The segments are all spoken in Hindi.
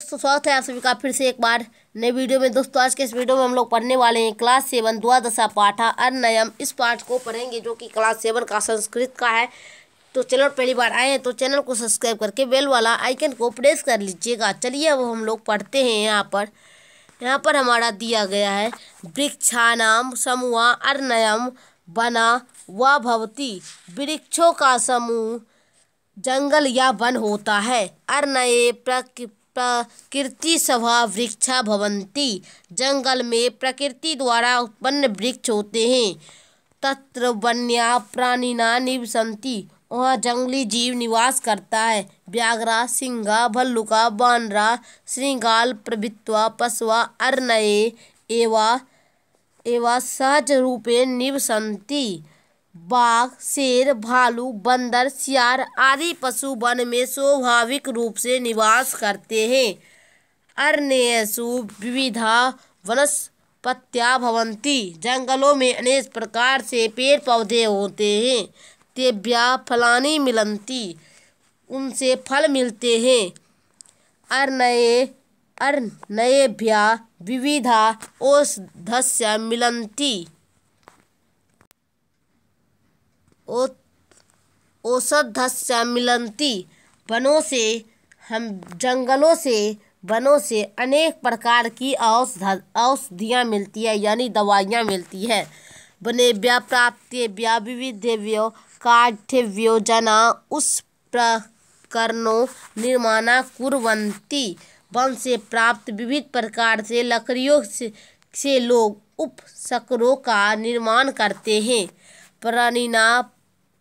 दोस्तों स्वागत है आप सभी का फिर से एक बार नए वीडियो में दोस्तों आज के इस वीडियो में हम लोग पढ़ने वाले हैं क्लास सेवन द्वादशा पाठा अन्नयम इस पाठ को पढ़ेंगे जो कि क्लास सेवन का संस्कृत का है तो चैनल पहली बार आए हैं तो चैनल को सब्सक्राइब करके बेल वाला आइकन को प्रेस कर लीजिएगा चलिए अब हम लोग पढ़ते हैं यहाँ पर यहाँ पर हमारा दिया गया है वृक्षानाम समूह अर्नयम बना व भवती वृक्षों का समूह जंगल या वन होता है अर्नये प्रकृति प्रकृति स्वभाव वृक्षा भवंती जंगल में प्रकृति द्वारा उत्पन्न वृक्ष होते हैं तत्र वन्या प्राणिना निवसंति वहाँ जंगली जीव निवास करता है व्याघ्रा सिंगा भल्लुका बानरा श्रृंगाल प्रभित्वा पशुआ अरनये एवा एवा सहज रूपे निवसंती बाघ शेर भालू बंदर सियार आदि पशु वन में स्वाभाविक रूप से निवास करते हैं अरण्यसु विविधा वनस्पत्या भवंती जंगलों में अनेक प्रकार से पेड़ पौधे होते हैं तेव्या फलानी मिलंती उनसे फल मिलते हैं अरनये अरनयेभ्या विविधा औषधस्य मिलंती औषधस्य मिलती वनों से हम जंगलों से वनों से अनेक प्रकार की औषधियाँ मिलती है यानी दवाइयाँ मिलती है वने व्या व्याविध्य व्या विविधव्यो व्योजना उस प्रकरणों निर्माणा कुरवंती वन से प्राप्त विविध प्रकार से लकड़ियों से, से लोग उपसकरों का निर्माण करते हैं प्रणिना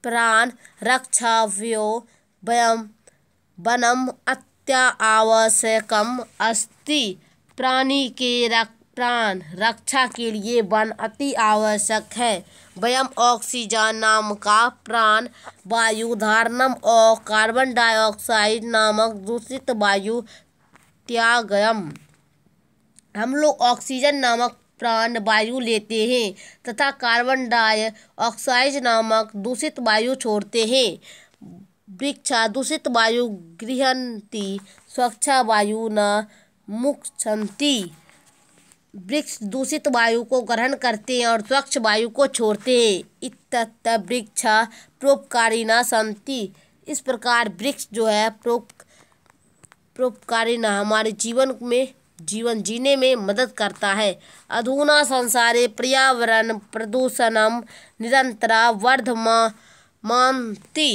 प्राण रक्षावयवं वनम अत्यावश्यक अस्ति प्राणी के रक प्राण रक्षा के लिए वन अति आवश्यक है वयम ऑक्सीजन नाम का प्राण वायु धारणम और कार्बन डाइऑक्साइड नामक दूषित वायु त्यागम हम लोग ऑक्सीजन नामक प्राण वायु लेते हैं तथा कार्बन डाइऑक्साइड नामक दूषित वायु छोड़ते हैं वृक्षा दूषित वायु गृहती स्वच्छ वायु न मुक्षंती वृक्ष दूषित वायु को ग्रहण करते हैं और स्वच्छ वायु को छोड़ते हैं इत वृक्ष प्रोपकारी न संति इस प्रकार वृक्ष जो है प्रोप प्रोपकारी न हमारे जीवन में जीवन जीने में मदद करता है अधूना संसारे पर्यावरण प्रदूषणम निरंतरा मानती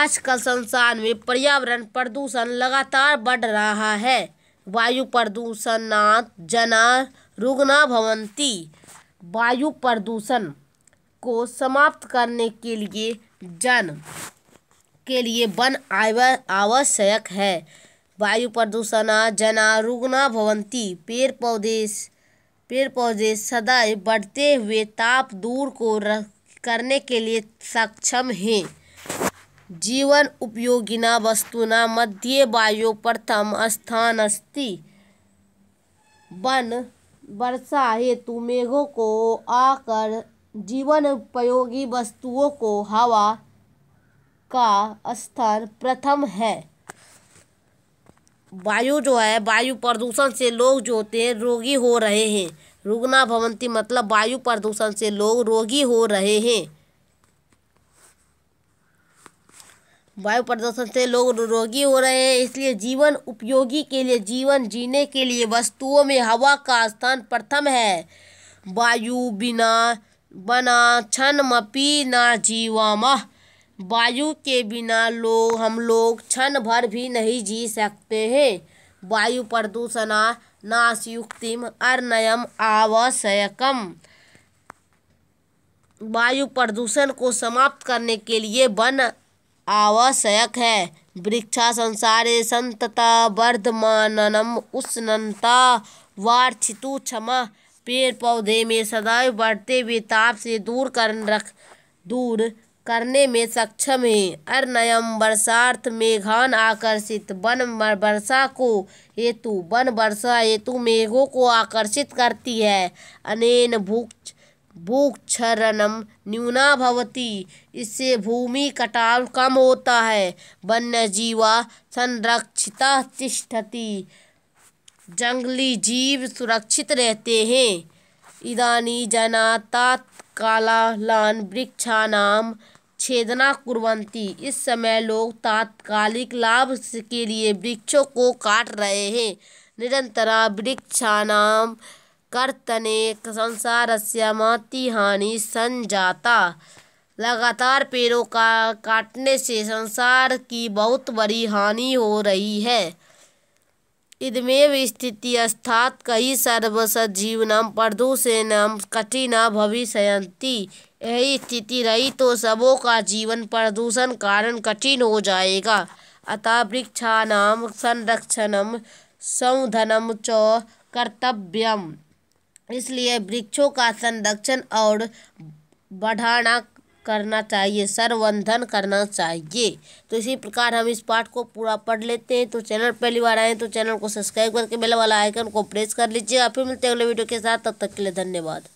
आजकल संसार में पर्यावरण प्रदूषण लगातार बढ़ रहा है वायु प्रदूषण जना रुग्णा भवंती वायु प्रदूषण को समाप्त करने के लिए जन के लिए वन आवश्यक है वायु प्रदूषण जना रुग्णा भवंती पेड़ पौधे पेड़ पौधे सदा बढ़ते हुए ताप दूर को करने के लिए सक्षम हैं जीवन उपयोगिना वस्तुना मध्य वायु प्रथम स्थान अस्ति वन वर्षा हेतु मेघों को आकर जीवन उपयोगी वस्तुओं को हवा का स्थान प्रथम है वायु जो है वायु प्रदूषण से लोग जो होते हैं रोगी हो रहे हैं रुगना भवंती मतलब वायु प्रदूषण से लोग रोगी हो रहे हैं वायु प्रदूषण से लोग रोगी हो रहे हैं इसलिए जीवन उपयोगी के लिए जीवन जीने के लिए वस्तुओं में हवा का स्थान प्रथम है वायु बिना बना छन मपी ना मह वायु के बिना लोग हम लोग क्षण भर भी नहीं जी सकते हैं वायु प्रदूषण नाशयुक्तिम अर्नयम आवश्यकम वायु प्रदूषण को समाप्त करने के लिए वन आवश्यक है वृक्षा संसारे संतता वर्धमाननम उष्णता वार्षितु क्षमा पेड़ पौधे में सदैव बढ़ते हुए ताप से दूर कर रख दूर करने में सक्षम है अरनयम वर्षार्थ मेघान आकर्षित वन वर्षा को हेतु वन वर्षा हेतु मेघों को आकर्षित करती है अनेन भूक्ष भूक्षरणम न्यूना भवती इससे भूमि कटाव कम होता है वन्य जीवा संरक्षिता तिष्ठति जंगली जीव सुरक्षित रहते हैं इदानी जनातात कालालान वृक्षाणाम छेदना कुरंती इस समय लोग तात्कालिक लाभ के लिए वृक्षों को काट रहे हैं निरंतर से कर्तने हानि महती संजाता लगातार पेड़ों का काटने से संसार की बहुत बड़ी हानि हो रही है ಇದ್ಮೇವ कई सर्वस जीवन प्रदूषण कठिन भविष्य यही स्थिति रही तो सबों का जीवन प्रदूषण कारण कठिन हो जाएगा अतः वृक्षाण संरक्षणम संवधनम च कर्तव्यम इसलिए वृक्षों का संरक्षण और बढ़ाना करना चाहिए सर्वंधन करना चाहिए तो इसी प्रकार हम इस पाठ को पूरा पढ़ लेते हैं तो चैनल पहली बार आए तो चैनल को सब्सक्राइब करके बेल वाला आइकन को प्रेस कर लीजिएगा फिर मिलते हैं अगले वीडियो के साथ तब तक के लिए धन्यवाद